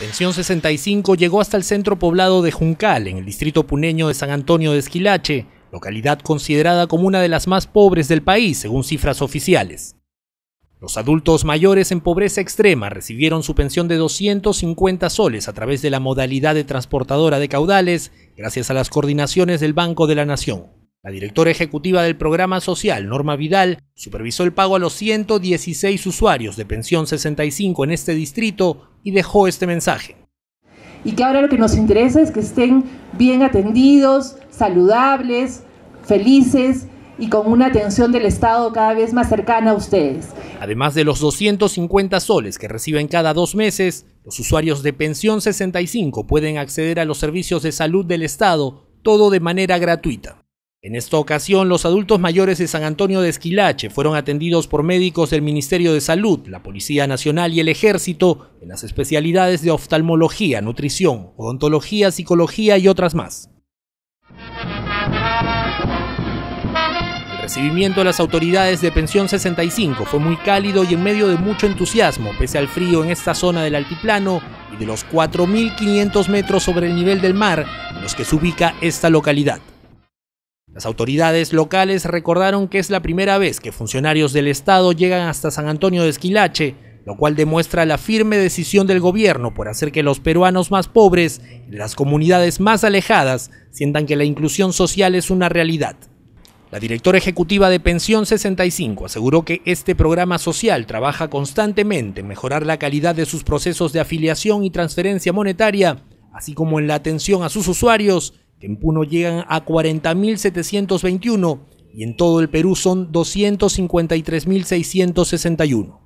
Pensión 65 llegó hasta el centro poblado de Juncal, en el distrito puneño de San Antonio de Esquilache, localidad considerada como una de las más pobres del país, según cifras oficiales. Los adultos mayores en pobreza extrema recibieron su pensión de 250 soles a través de la modalidad de transportadora de caudales, gracias a las coordinaciones del Banco de la Nación. La directora ejecutiva del programa social, Norma Vidal, supervisó el pago a los 116 usuarios de Pensión 65 en este distrito y dejó este mensaje. Y que ahora lo que nos interesa es que estén bien atendidos, saludables, felices y con una atención del Estado cada vez más cercana a ustedes. Además de los 250 soles que reciben cada dos meses, los usuarios de Pensión 65 pueden acceder a los servicios de salud del Estado, todo de manera gratuita. En esta ocasión, los adultos mayores de San Antonio de Esquilache fueron atendidos por médicos del Ministerio de Salud, la Policía Nacional y el Ejército en las especialidades de oftalmología, nutrición, odontología, psicología y otras más. El recibimiento de las autoridades de Pensión 65 fue muy cálido y en medio de mucho entusiasmo, pese al frío en esta zona del altiplano y de los 4.500 metros sobre el nivel del mar en los que se ubica esta localidad. Las autoridades locales recordaron que es la primera vez que funcionarios del Estado llegan hasta San Antonio de Esquilache, lo cual demuestra la firme decisión del gobierno por hacer que los peruanos más pobres y las comunidades más alejadas sientan que la inclusión social es una realidad. La directora ejecutiva de Pensión 65 aseguró que este programa social trabaja constantemente en mejorar la calidad de sus procesos de afiliación y transferencia monetaria, así como en la atención a sus usuarios que en Puno llegan a 40.721 y en todo el Perú son 253.661.